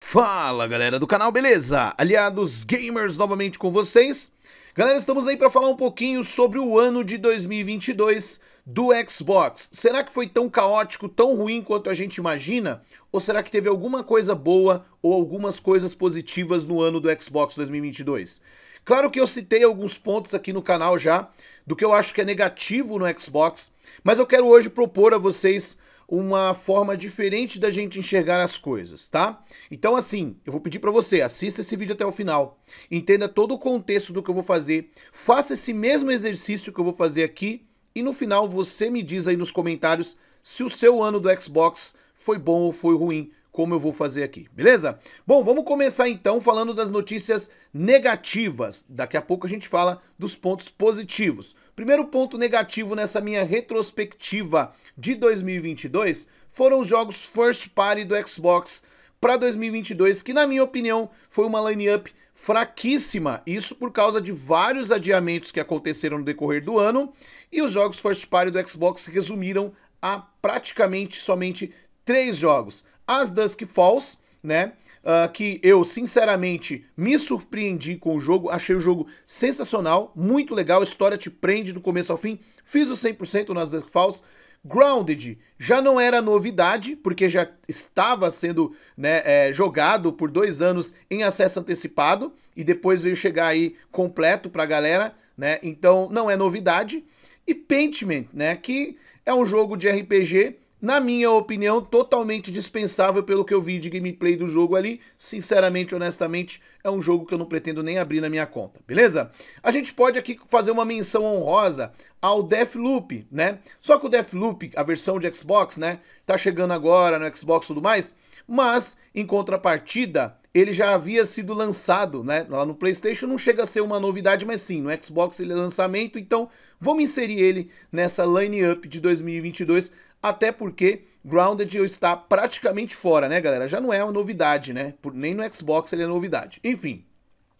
Fala galera do canal, beleza? Aliados gamers novamente com vocês. Galera, estamos aí para falar um pouquinho sobre o ano de 2022 do Xbox. Será que foi tão caótico, tão ruim quanto a gente imagina? Ou será que teve alguma coisa boa ou algumas coisas positivas no ano do Xbox 2022? Claro que eu citei alguns pontos aqui no canal já do que eu acho que é negativo no Xbox, mas eu quero hoje propor a vocês uma forma diferente da gente enxergar as coisas, tá? Então, assim, eu vou pedir para você, assista esse vídeo até o final, entenda todo o contexto do que eu vou fazer, faça esse mesmo exercício que eu vou fazer aqui e no final você me diz aí nos comentários se o seu ano do Xbox foi bom ou foi ruim como eu vou fazer aqui, beleza? Bom, vamos começar então falando das notícias negativas. Daqui a pouco a gente fala dos pontos positivos. Primeiro ponto negativo nessa minha retrospectiva de 2022 foram os jogos first party do Xbox para 2022, que na minha opinião foi uma line-up fraquíssima, isso por causa de vários adiamentos que aconteceram no decorrer do ano, e os jogos first party do Xbox resumiram a praticamente somente três jogos. As Dusk Falls, né? Uh, que eu sinceramente me surpreendi com o jogo, achei o jogo sensacional, muito legal, a história te prende do começo ao fim, fiz o 100% nas Dusk Falls. Grounded já não era novidade, porque já estava sendo né, é, jogado por dois anos em acesso antecipado e depois veio chegar aí completo pra galera, né? Então não é novidade. E Paintment, né? Que é um jogo de RPG na minha opinião, totalmente dispensável pelo que eu vi de gameplay do jogo ali. Sinceramente, honestamente, é um jogo que eu não pretendo nem abrir na minha conta, beleza? A gente pode aqui fazer uma menção honrosa ao Deathloop, né? Só que o Deathloop, a versão de Xbox, né, tá chegando agora no Xbox e tudo mais, mas em contrapartida, ele já havia sido lançado, né? Lá no PlayStation não chega a ser uma novidade, mas sim, no Xbox ele é lançamento, então vamos inserir ele nessa line-up de 2022 até porque Grounded está praticamente fora, né, galera? Já não é uma novidade, né? Por, nem no Xbox ele é novidade. Enfim.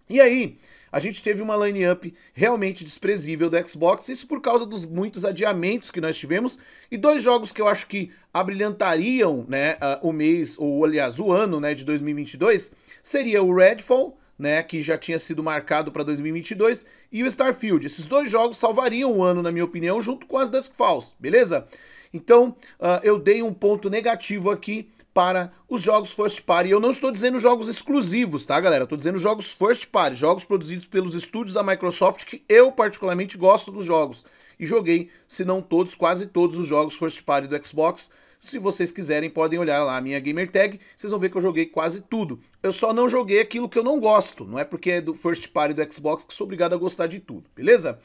E aí, a gente teve uma line-up realmente desprezível do Xbox, isso por causa dos muitos adiamentos que nós tivemos, e dois jogos que eu acho que abrilhantariam né, uh, o mês, ou aliás, o ano né, de 2022, seria o Redfall, né, que já tinha sido marcado para 2022, e o Starfield. Esses dois jogos salvariam o ano, na minha opinião, junto com as desk Falls, beleza? Então, uh, eu dei um ponto negativo aqui para os jogos first party. Eu não estou dizendo jogos exclusivos, tá, galera? Estou dizendo jogos first party, jogos produzidos pelos estúdios da Microsoft que eu particularmente gosto dos jogos. E joguei, se não todos, quase todos os jogos first party do Xbox. Se vocês quiserem, podem olhar lá a minha gamer tag, vocês vão ver que eu joguei quase tudo. Eu só não joguei aquilo que eu não gosto, não é porque é do first party do Xbox que sou obrigado a gostar de tudo, beleza?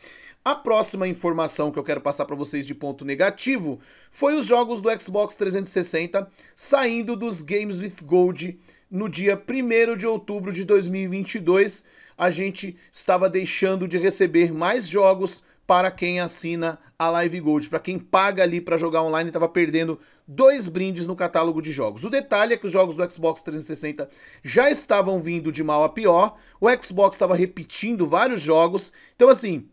A próxima informação que eu quero passar para vocês de ponto negativo foi os jogos do Xbox 360 saindo dos Games with Gold no dia 1 de outubro de 2022. A gente estava deixando de receber mais jogos para quem assina a Live Gold, para quem paga ali para jogar online, estava perdendo dois brindes no catálogo de jogos. O detalhe é que os jogos do Xbox 360 já estavam vindo de mal a pior, o Xbox estava repetindo vários jogos, então assim,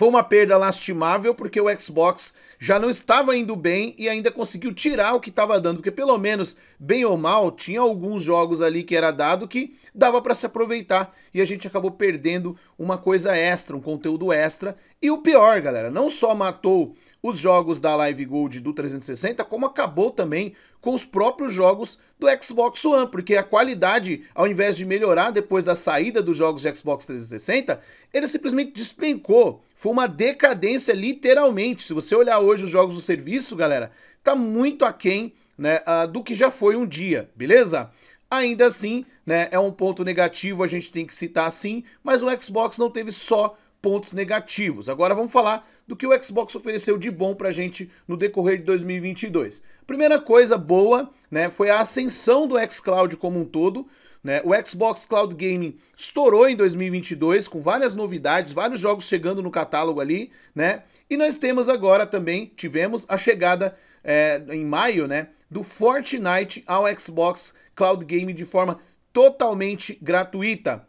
foi uma perda lastimável porque o Xbox já não estava indo bem e ainda conseguiu tirar o que estava dando, porque pelo menos, bem ou mal, tinha alguns jogos ali que era dado que dava para se aproveitar e a gente acabou perdendo uma coisa extra, um conteúdo extra. E o pior, galera, não só matou os jogos da Live Gold do 360, como acabou também com os próprios jogos do Xbox One, porque a qualidade, ao invés de melhorar depois da saída dos jogos de Xbox 360, ele simplesmente despencou. Foi uma decadência literalmente. Se você olhar hoje os jogos do serviço, galera, tá muito aquém né, do que já foi um dia, beleza? Ainda assim, né, é um ponto negativo, a gente tem que citar sim, mas o Xbox não teve só pontos negativos. Agora vamos falar do que o Xbox ofereceu de bom para a gente no decorrer de 2022. Primeira coisa boa, né, foi a ascensão do xCloud como um todo. Né? O Xbox Cloud Gaming estourou em 2022 com várias novidades, vários jogos chegando no catálogo ali, né? E nós temos agora também tivemos a chegada é, em maio, né, do Fortnite ao Xbox Cloud Gaming de forma totalmente gratuita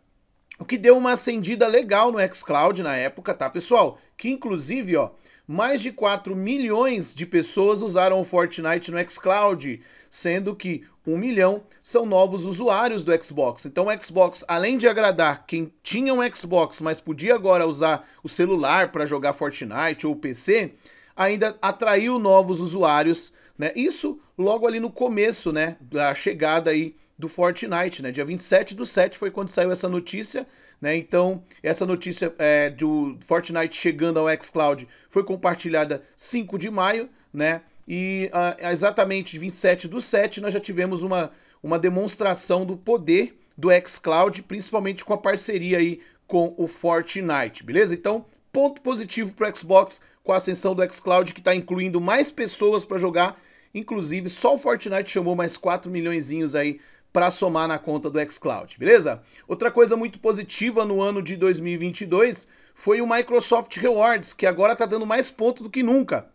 o que deu uma acendida legal no xCloud na época, tá, pessoal? Que inclusive, ó, mais de 4 milhões de pessoas usaram o Fortnite no xCloud, sendo que 1 milhão são novos usuários do Xbox. Então o Xbox, além de agradar quem tinha um Xbox, mas podia agora usar o celular para jogar Fortnite ou PC, ainda atraiu novos usuários, né? Isso logo ali no começo, né, da chegada aí do Fortnite, né? Dia 27 do 7 foi quando saiu essa notícia, né? Então, essa notícia é, do Fortnite chegando ao xCloud foi compartilhada 5 de maio, né? E a, ah, exatamente 27 do 7 nós já tivemos uma, uma demonstração do poder do xCloud, principalmente com a parceria aí com o Fortnite, beleza? Então, ponto positivo para o Xbox com a ascensão do xCloud, que está incluindo mais pessoas para jogar. Inclusive, só o Fortnite chamou mais 4 milhões aí para somar na conta do xCloud, beleza? Outra coisa muito positiva no ano de 2022 foi o Microsoft Rewards, que agora está dando mais ponto do que nunca.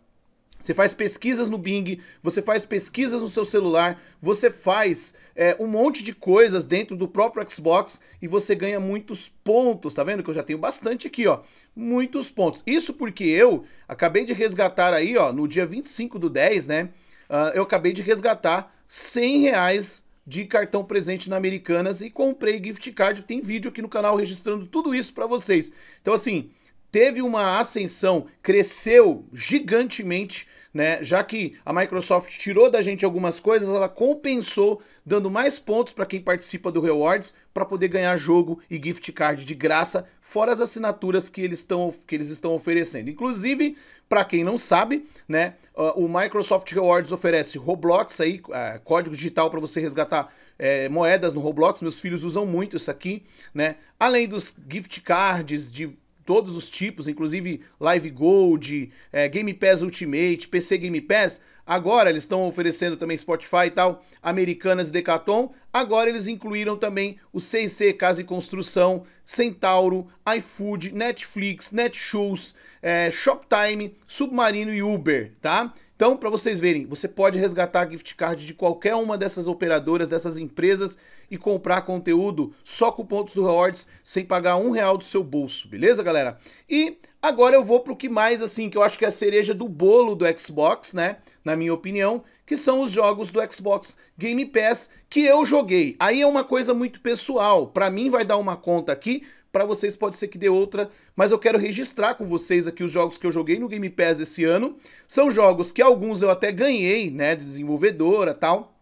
Você faz pesquisas no Bing, você faz pesquisas no seu celular, você faz é, um monte de coisas dentro do próprio Xbox e você ganha muitos pontos, tá vendo que eu já tenho bastante aqui, ó, muitos pontos. Isso porque eu acabei de resgatar aí, ó, no dia 25 do 10, né, uh, eu acabei de resgatar 100 reais de cartão presente na Americanas e comprei gift card. Tem vídeo aqui no canal registrando tudo isso para vocês. Então, assim, teve uma ascensão, cresceu gigantemente, né? Já que a Microsoft tirou da gente algumas coisas, ela compensou dando mais pontos para quem participa do Rewards para poder ganhar jogo e gift card de graça, fora as assinaturas que eles, estão que eles estão oferecendo. Inclusive, para quem não sabe, né, o Microsoft Rewards oferece Roblox aí, é, código digital para você resgatar é, moedas no Roblox. Meus filhos usam muito isso aqui, né? Além dos gift cards de todos os tipos, inclusive Live Gold, é, Game Pass Ultimate, PC Game Pass. Agora eles estão oferecendo também Spotify e tal, Americanas Decathlon. Agora eles incluíram também o C&C Casa e Construção, Centauro, iFood, Netflix, Netshoes, é, Shoptime, Submarino e Uber, tá? Então, para vocês verem, você pode resgatar a gift card de qualquer uma dessas operadoras, dessas empresas e comprar conteúdo só com pontos do Rewards, sem pagar um real do seu bolso, beleza, galera? E agora eu vou pro que mais, assim, que eu acho que é a cereja do bolo do Xbox, né? Na minha opinião, que são os jogos do Xbox Game Pass que eu joguei. Aí é uma coisa muito pessoal, para mim vai dar uma conta aqui para vocês pode ser que dê outra, mas eu quero registrar com vocês aqui os jogos que eu joguei no Game Pass esse ano. São jogos que alguns eu até ganhei, né, de desenvolvedora, tal,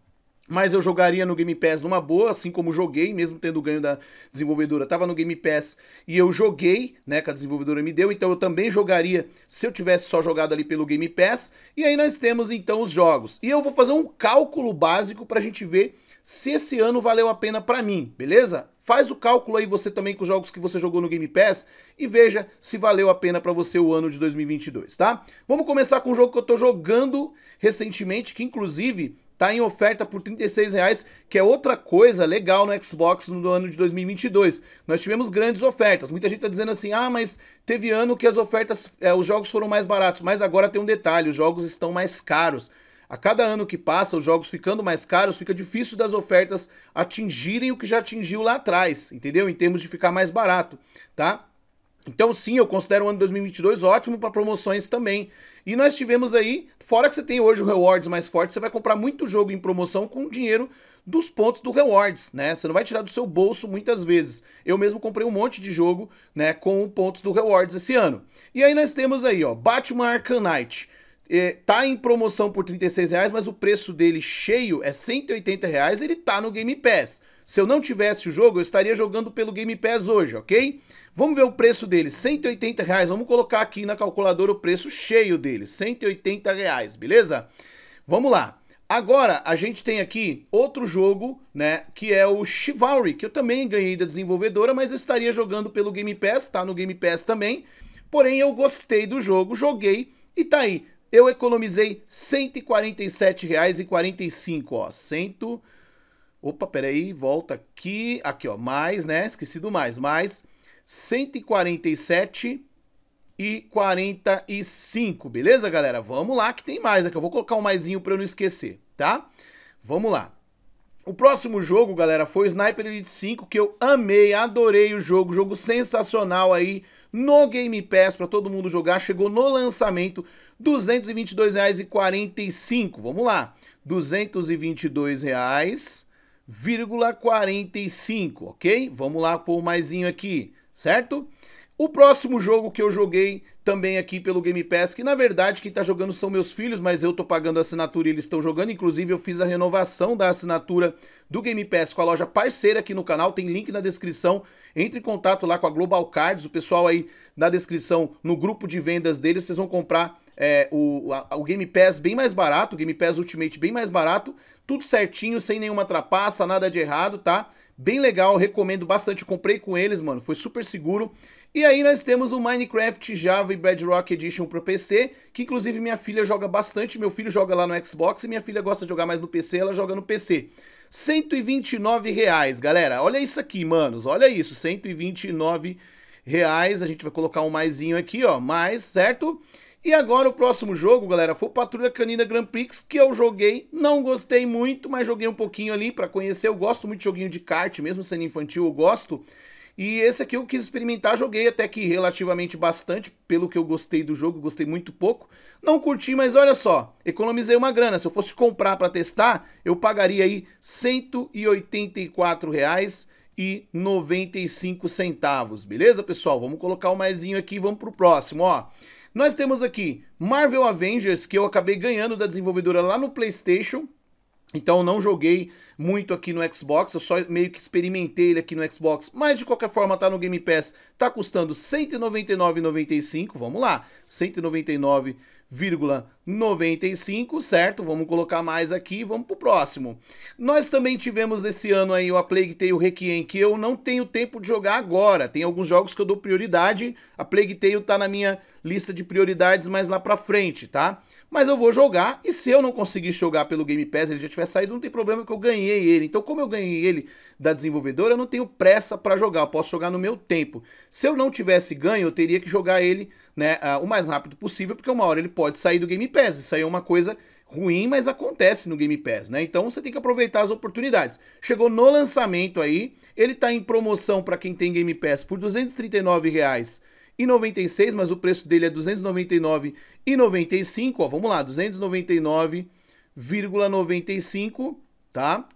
mas eu jogaria no Game Pass numa boa, assim como joguei, mesmo tendo ganho da desenvolvedora. Tava no Game Pass e eu joguei, né, que a desenvolvedora me deu, então eu também jogaria se eu tivesse só jogado ali pelo Game Pass. E aí nós temos então os jogos. E eu vou fazer um cálculo básico pra gente ver se esse ano valeu a pena para mim, beleza? Faz o cálculo aí você também com os jogos que você jogou no Game Pass e veja se valeu a pena para você o ano de 2022, tá? Vamos começar com um jogo que eu tô jogando recentemente, que inclusive tá em oferta por R$36,00, reais, que é outra coisa legal no Xbox no ano de 2022. Nós tivemos grandes ofertas. Muita gente tá dizendo assim: "Ah, mas teve ano que as ofertas, é, os jogos foram mais baratos". Mas agora tem um detalhe, os jogos estão mais caros. A cada ano que passa, os jogos ficando mais caros, fica difícil das ofertas atingirem o que já atingiu lá atrás, entendeu? Em termos de ficar mais barato, tá? Então, sim, eu considero o ano de 2022 ótimo para promoções também. E nós tivemos aí, fora que você tem hoje o rewards mais forte, você vai comprar muito jogo em promoção com dinheiro dos pontos do rewards, né? Você não vai tirar do seu bolso muitas vezes. Eu mesmo comprei um monte de jogo, né, com pontos do rewards esse ano. E aí nós temos aí, ó, Batman Knight é, tá em promoção por 36 reais, mas o preço dele cheio é 180 reais, ele tá no Game Pass. Se eu não tivesse o jogo, eu estaria jogando pelo Game Pass hoje, ok? Vamos ver o preço dele, 180 reais, vamos colocar aqui na calculadora o preço cheio dele, 180 reais, beleza? Vamos lá. Agora, a gente tem aqui outro jogo, né, que é o Chivalry, que eu também ganhei da desenvolvedora, mas eu estaria jogando pelo Game Pass, tá no Game Pass também. Porém, eu gostei do jogo, joguei e tá aí, eu economizei R$ 147,45, ó. Cento... Opa, peraí, volta aqui. Aqui, ó, mais, né? Esqueci do mais. Mais R$ 147,45, beleza, galera? Vamos lá que tem mais aqui. É eu vou colocar um maisinho para eu não esquecer, tá? Vamos lá. O próximo jogo, galera, foi o Sniper Elite 5, que eu amei, adorei o jogo, jogo sensacional aí no Game Pass para todo mundo jogar. Chegou no lançamento R$ 222,45. Vamos lá. R$ 222,45, ok? Vamos lá pôr o maisinho aqui, certo? O próximo jogo que eu joguei também aqui pelo Game Pass, que na verdade quem tá jogando são meus filhos, mas eu tô pagando a assinatura e eles estão jogando. Inclusive eu fiz a renovação da assinatura do Game Pass com a loja parceira aqui no canal, tem link na descrição. Entre em contato lá com a Global Cards, o pessoal aí na descrição, no grupo de vendas deles, vocês vão comprar é, o, a, o Game Pass bem mais barato, o Game Pass Ultimate bem mais barato, tudo certinho, sem nenhuma trapaça, nada de errado, tá? Bem legal, recomendo bastante, comprei com eles, mano, foi super seguro. E aí nós temos o Minecraft Java e Bedrock Edition para PC, que inclusive minha filha joga bastante, meu filho joga lá no Xbox e minha filha gosta de jogar mais no PC, ela joga no PC. 129 reais, galera. Olha isso aqui, manos. Olha isso, 129 reais. A gente vai colocar um maisinho aqui, ó, mais, certo? E agora o próximo jogo, galera, foi Patrulha Canina Grand Prix, que eu joguei, não gostei muito, mas joguei um pouquinho ali para conhecer. Eu gosto muito de joguinho de kart, mesmo sendo infantil, eu gosto. E esse aqui eu quis experimentar, joguei até que relativamente bastante, pelo que eu gostei do jogo, gostei muito pouco. Não curti, mas olha só, economizei uma grana. Se eu fosse comprar para testar, eu pagaria aí R$ 184,95, beleza, pessoal? Vamos colocar o um maisinho aqui, vamos pro próximo, ó. Nós temos aqui Marvel Avengers, que eu acabei ganhando da desenvolvedora lá no PlayStation então não joguei muito aqui no Xbox, eu só meio que experimentei ele aqui no Xbox, mas de qualquer forma tá no Game Pass, tá custando 199,95, vamos lá, 199,95, certo? Vamos colocar mais aqui, vamos pro próximo. Nós também tivemos esse ano aí o A Plague Tale Requiem, que eu não tenho tempo de jogar agora, tem alguns jogos que eu dou prioridade, a Plague Tale tá na minha lista de prioridades mais lá pra frente, tá? mas eu vou jogar e se eu não conseguir jogar pelo Game Pass, ele já tiver saído, não tem problema que eu ganhei ele. Então, como eu ganhei ele da desenvolvedora, eu não tenho pressa para jogar, eu posso jogar no meu tempo. Se eu não tivesse ganho, eu teria que jogar ele, né, ah, o mais rápido possível, porque uma hora ele pode sair do Game Pass. Isso aí é uma coisa ruim, mas acontece no Game Pass, né? Então você tem que aproveitar as oportunidades. Chegou no lançamento aí, ele tá em promoção para quem tem Game Pass por R$ 239 reais e 96, mas o preço dele é 299,95, ó, vamos lá, 299,95, tá?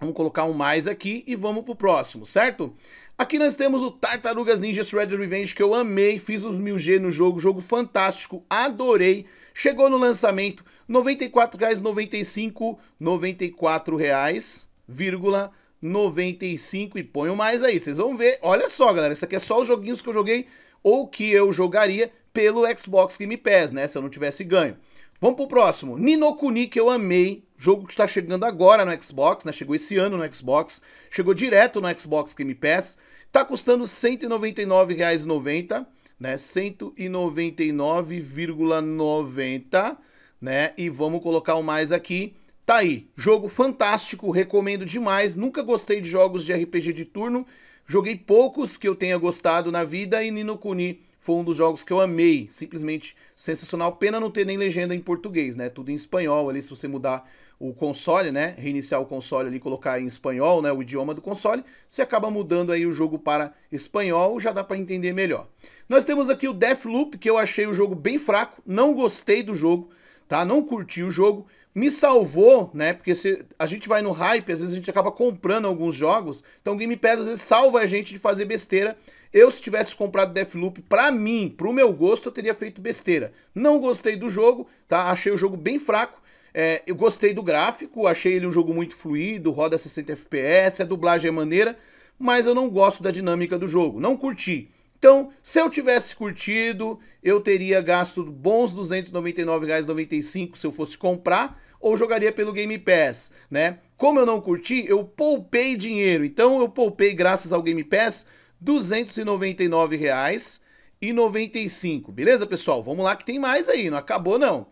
Vamos colocar um mais aqui e vamos pro próximo, certo? Aqui nós temos o Tartarugas Ninja Shredder Revenge, que eu amei, fiz os 1000G no jogo, jogo fantástico, adorei. Chegou no lançamento, R$ 94,95, R$ 94,95 e o mais aí, vocês vão ver. Olha só, galera, isso aqui é só os joguinhos que eu joguei ou que eu jogaria pelo Xbox Game Pass, né? Se eu não tivesse ganho. Vamos pro próximo. Ninokuni, que eu amei. Jogo que está chegando agora no Xbox, né? Chegou esse ano no Xbox. Chegou direto no Xbox Game Pass. Tá custando R$ 199,90, né? R$ 199,90, né? E vamos colocar o um mais aqui. Tá aí, jogo fantástico, recomendo demais. Nunca gostei de jogos de RPG de turno, Joguei poucos que eu tenha gostado na vida e Nino Kuni foi um dos jogos que eu amei, simplesmente sensacional. Pena não ter nem legenda em português, né? Tudo em espanhol ali, se você mudar o console, né? Reiniciar o console ali, colocar em espanhol, né? O idioma do console, você acaba mudando aí o jogo para espanhol, já dá para entender melhor. Nós temos aqui o Deathloop, que eu achei o jogo bem fraco, não gostei do jogo, tá? Não curti o jogo me salvou, né? Porque se a gente vai no hype, às vezes a gente acaba comprando alguns jogos. Então o Game Pass às vezes salva a gente de fazer besteira. Eu, se tivesse comprado Deathloop, pra mim, pro meu gosto, eu teria feito besteira. Não gostei do jogo, tá? Achei o jogo bem fraco. É, eu gostei do gráfico, achei ele um jogo muito fluido, roda 60 FPS, a dublagem é maneira, mas eu não gosto da dinâmica do jogo. Não curti. Então, se eu tivesse curtido, eu teria gasto bons R$ 299,95 se eu fosse comprar ou jogaria pelo Game Pass, né? Como eu não curti, eu poupei dinheiro. Então, eu poupei graças ao Game Pass R$ 299,95, beleza, pessoal? Vamos lá que tem mais aí, não acabou não.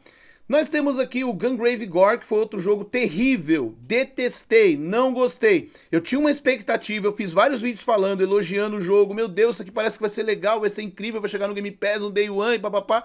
Nós temos aqui o Gungrave Gore, que foi outro jogo terrível, detestei, não gostei. Eu tinha uma expectativa, eu fiz vários vídeos falando, elogiando o jogo, meu Deus, isso aqui parece que vai ser legal, vai ser incrível, vai chegar no Game Pass, no Day One e papapá.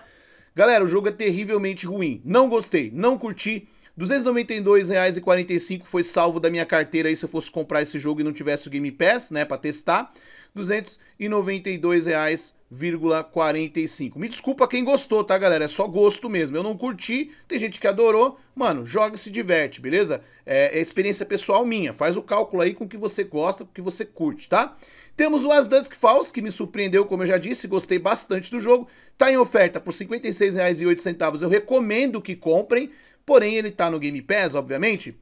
Galera, o jogo é terrivelmente ruim, não gostei, não curti. R$ 292,45 foi salvo da minha carteira aí se eu fosse comprar esse jogo e não tivesse o Game Pass, né, pra testar. R$ 292,00 0,45. Me desculpa quem gostou, tá, galera? É só gosto mesmo. Eu não curti, tem gente que adorou. Mano, joga e se diverte, beleza? É, é experiência pessoal minha. Faz o cálculo aí com o que você gosta, com o que você curte, tá? Temos o As Dusk Falls, que me surpreendeu, como eu já disse, gostei bastante do jogo. Tá em oferta por R$ 56,08. Eu recomendo que comprem, porém ele tá no Game Pass, obviamente.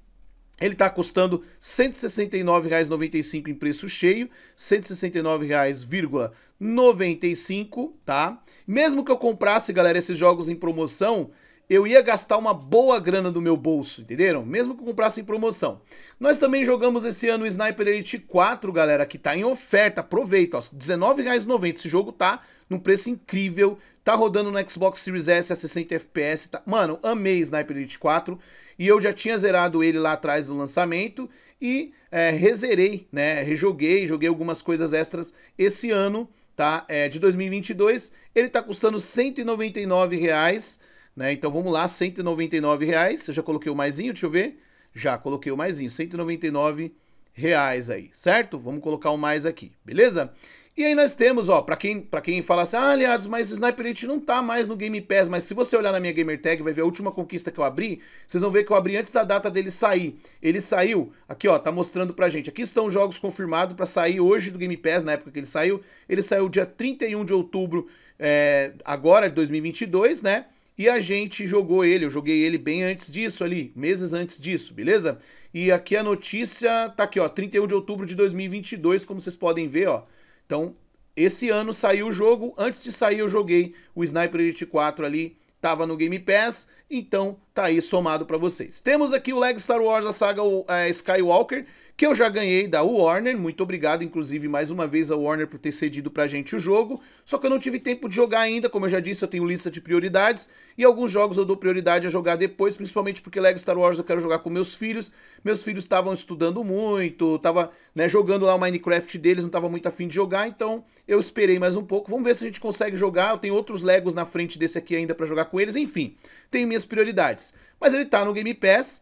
Ele está custando R$ 169,95 em preço cheio, R$ 169,95, tá? Mesmo que eu comprasse, galera, esses jogos em promoção, eu ia gastar uma boa grana do meu bolso, entenderam? Mesmo que eu comprasse em promoção. Nós também jogamos esse ano o Sniper Elite 4, galera, que tá em oferta, aproveita, ó, 19,90. esse jogo tá num preço incrível Tá rodando no Xbox Series S a 60 FPS. Tá... Mano, amei Sniper Elite 4. E eu já tinha zerado ele lá atrás do lançamento. E é, rezerei, né? Rejoguei, joguei algumas coisas extras esse ano, tá? É, de 2022. Ele tá custando 199 reais, né? Então vamos lá, 199 reais. Eu já coloquei o maisinho, deixa eu ver. Já coloquei o maisinho, 199 reais aí, certo? Vamos colocar o mais aqui, beleza? E aí nós temos, ó, para quem, pra quem fala assim, ah, aliados, mas o Sniper Elite não tá mais no Game Pass, mas se você olhar na minha Gamer Tag, vai ver a última conquista que eu abri, vocês vão ver que eu abri antes da data dele sair. Ele saiu, aqui ó, tá mostrando pra gente, aqui estão os jogos confirmados para sair hoje do Game Pass, na época que ele saiu, ele saiu dia 31 de outubro, é, agora, de 2022, né? E a gente jogou ele, eu joguei ele bem antes disso ali, meses antes disso, beleza? E aqui a notícia tá aqui, ó, 31 de outubro de 2022, como vocês podem ver, ó. Então, esse ano saiu o jogo. Antes de sair, eu joguei o Sniper Elite 4 ali. Tava no Game Pass. Então, tá aí somado para vocês. Temos aqui o Lego Star Wars, a saga é, Skywalker, que eu já ganhei da Warner, muito obrigado, inclusive, mais uma vez a Warner por ter cedido pra gente o jogo, só que eu não tive tempo de jogar ainda, como eu já disse, eu tenho lista de prioridades, e alguns jogos eu dou prioridade a jogar depois, principalmente porque Lego Star Wars eu quero jogar com meus filhos, meus filhos estavam estudando muito, tava né, jogando lá o Minecraft deles, não tava muito afim de jogar, então eu esperei mais um pouco, vamos ver se a gente consegue jogar, eu tenho outros Legos na frente desse aqui ainda para jogar com eles, enfim, tenho minhas prioridades mas ele tá no Game Pass.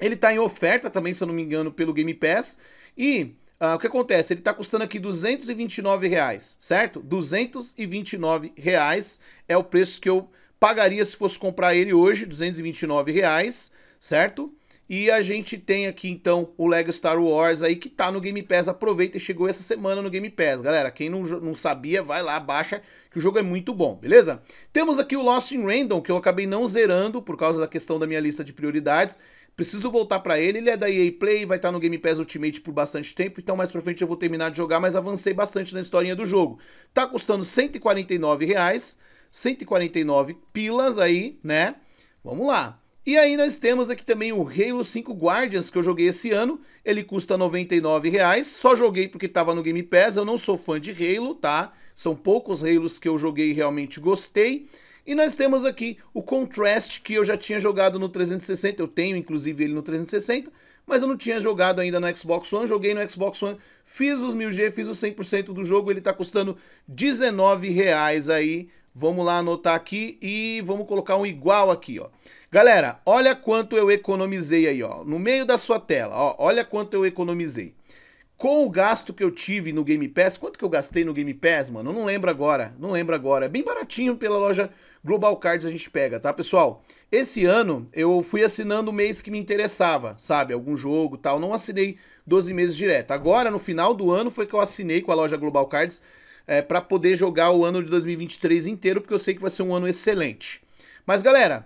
Ele tá em oferta também, se eu não me engano, pelo Game Pass. E ah, o que acontece? Ele tá custando aqui 229 reais, certo? 229 reais é o preço que eu pagaria se fosse comprar ele hoje, 229 reais, certo? E a gente tem aqui então o Lego Star Wars aí que tá no Game Pass, aproveita e chegou essa semana no Game Pass. Galera, quem não, não sabia, vai lá, baixa, que o jogo é muito bom, beleza? Temos aqui o Lost in Random, que eu acabei não zerando por causa da questão da minha lista de prioridades. Preciso voltar para ele, ele é da EA Play, vai estar tá no Game Pass Ultimate por bastante tempo, então mais pra frente eu vou terminar de jogar, mas avancei bastante na historinha do jogo. Tá custando 149 reais, 149 pilas aí, né? Vamos lá. E aí nós temos aqui também o Halo 5 Guardians, que eu joguei esse ano. Ele custa 99 reais. Só joguei porque estava no Game Pass, eu não sou fã de Halo, tá? São poucos Halos que eu joguei e realmente gostei. E nós temos aqui o Contrast, que eu já tinha jogado no 360, eu tenho inclusive ele no 360, mas eu não tinha jogado ainda no Xbox One, joguei no Xbox One, fiz os 1000G, fiz os 100% do jogo, ele tá custando 19 reais aí, vamos lá anotar aqui e vamos colocar um igual aqui, ó. Galera, olha quanto eu economizei aí, ó, no meio da sua tela, ó, olha quanto eu economizei com o gasto que eu tive no Game Pass, quanto que eu gastei no Game Pass, mano? Eu não lembro agora, não lembro agora. É bem baratinho pela loja Global Cards a gente pega, tá, pessoal? Esse ano eu fui assinando o mês que me interessava, sabe? Algum jogo tal. Não assinei 12 meses direto. Agora, no final do ano, foi que eu assinei com a loja Global Cards é, para poder jogar o ano de 2023 inteiro, porque eu sei que vai ser um ano excelente. Mas, galera,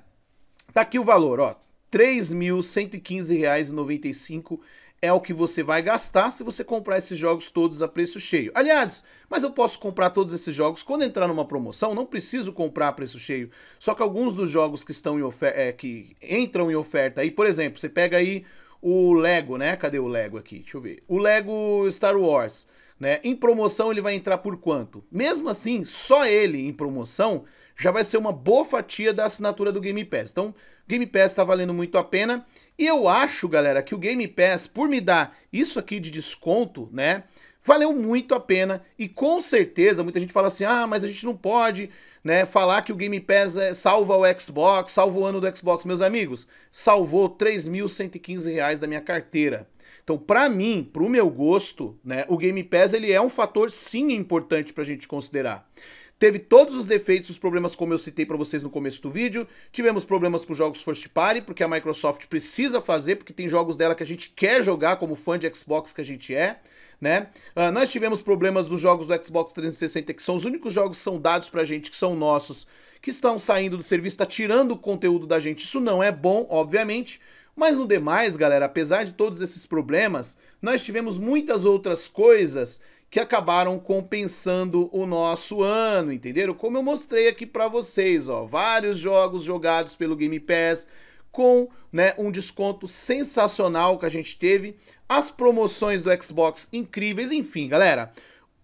tá aqui o valor, ó. R$ 3.115,95 é o que você vai gastar se você comprar esses jogos todos a preço cheio. Aliás, mas eu posso comprar todos esses jogos quando entrar numa promoção, não preciso comprar a preço cheio. Só que alguns dos jogos que estão é, que entram em oferta aí, por exemplo, você pega aí o Lego, né? Cadê o Lego aqui? Deixa eu ver. O Lego Star Wars, né? Em promoção ele vai entrar por quanto? Mesmo assim, só ele em promoção já vai ser uma boa fatia da assinatura do Game Pass. Então, Game Pass está valendo muito a pena. E eu acho, galera, que o Game Pass, por me dar isso aqui de desconto, né? Valeu muito a pena. E com certeza, muita gente fala assim: ah, mas a gente não pode né, falar que o Game Pass é, salva o Xbox, salva o ano do Xbox. Meus amigos, salvou R$ reais da minha carteira. Então, para mim, para o meu gosto, né, o Game Pass ele é um fator sim importante para a gente considerar. Teve todos os defeitos, os problemas como eu citei para vocês no começo do vídeo. Tivemos problemas com jogos first party, porque a Microsoft precisa fazer, porque tem jogos dela que a gente quer jogar, como fã de Xbox que a gente é. Né? Uh, nós tivemos problemas dos jogos do Xbox 360, que são os únicos jogos que são dados pra gente, que são nossos, que estão saindo do serviço, tá tirando o conteúdo da gente. Isso não é bom, obviamente. Mas no demais, galera, apesar de todos esses problemas, nós tivemos muitas outras coisas que acabaram compensando o nosso ano, entenderam? Como eu mostrei aqui para vocês, ó, vários jogos jogados pelo Game Pass com, né, um desconto sensacional que a gente teve, as promoções do Xbox incríveis, enfim, galera.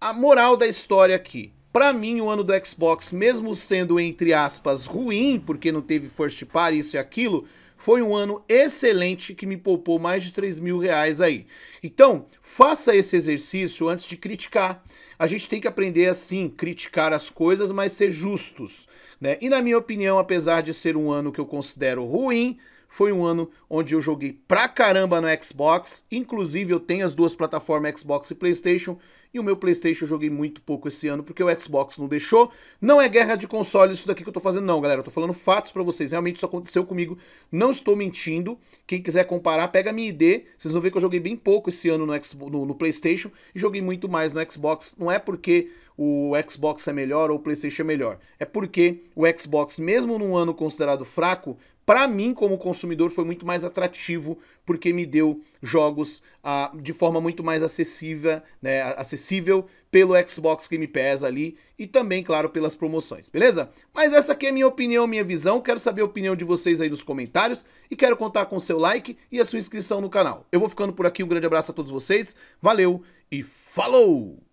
A moral da história aqui, para mim, o ano do Xbox, mesmo sendo entre aspas ruim, porque não teve first party, isso e aquilo, foi um ano excelente que me poupou mais de 3 mil reais aí. Então, faça esse exercício antes de criticar. A gente tem que aprender assim, criticar as coisas, mas ser justos. Né? E na minha opinião, apesar de ser um ano que eu considero ruim, foi um ano onde eu joguei pra caramba no Xbox, inclusive eu tenho as duas plataformas Xbox e PlayStation e o meu PlayStation eu joguei muito pouco esse ano porque o Xbox não deixou. Não é guerra de consoles isso daqui que eu tô fazendo, não, galera. Eu tô falando fatos para vocês. Realmente isso aconteceu comigo. Não estou mentindo. Quem quiser comparar, pega a minha ID. Vocês vão ver que eu joguei bem pouco esse ano no, no, no PlayStation e joguei muito mais no Xbox. Não é porque o Xbox é melhor ou o PlayStation é melhor. É porque o Xbox, mesmo num ano considerado fraco, para mim como consumidor foi muito mais atrativo porque me deu jogos ah, de forma muito mais acessível, né, acessível pelo Xbox Game Pass ali e também, claro, pelas promoções, beleza? Mas essa aqui é minha opinião, minha visão, quero saber a opinião de vocês aí nos comentários e quero contar com seu like e a sua inscrição no canal. Eu vou ficando por aqui, um grande abraço a todos vocês, valeu e falou!